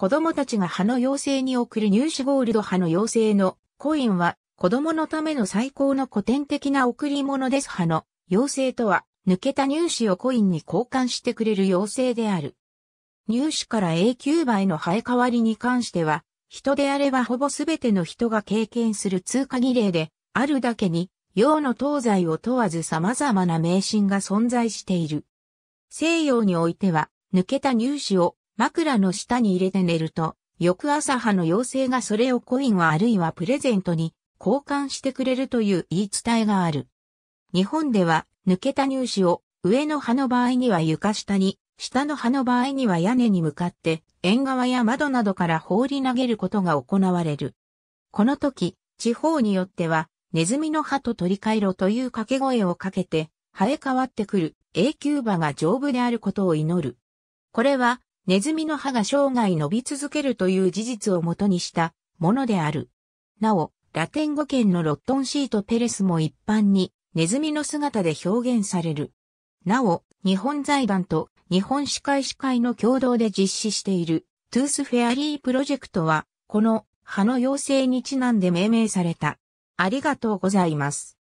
子供たちが派の妖精に送る入手ゴールド派の妖精のコインは子供のための最高の古典的な贈り物です派の妖精とは抜けた入手をコインに交換してくれる妖精である。入手から永久倍の生え変わりに関しては人であればほぼ全ての人が経験する通過儀礼であるだけに洋の東西を問わず様々な迷信が存在している。西洋においては抜けた入手を枕の下に入れて寝ると、翌朝派の妖精がそれをコインはあるいはプレゼントに交換してくれるという言い伝えがある。日本では、抜けた乳歯を上の葉の場合には床下に、下の葉の場合には屋根に向かって、縁側や窓などから放り投げることが行われる。この時、地方によっては、ネズミの歯と取り替えろという掛け声をかけて、生え変わってくる永久歯が丈夫であることを祈る。これはネズミの歯が生涯伸び続けるという事実をもとにしたものである。なお、ラテン語圏のロットンシートペレスも一般にネズミの姿で表現される。なお、日本財団と日本歯科医師会の共同で実施しているトゥースフェアリープロジェクトは、この歯の妖精にちなんで命名された。ありがとうございます。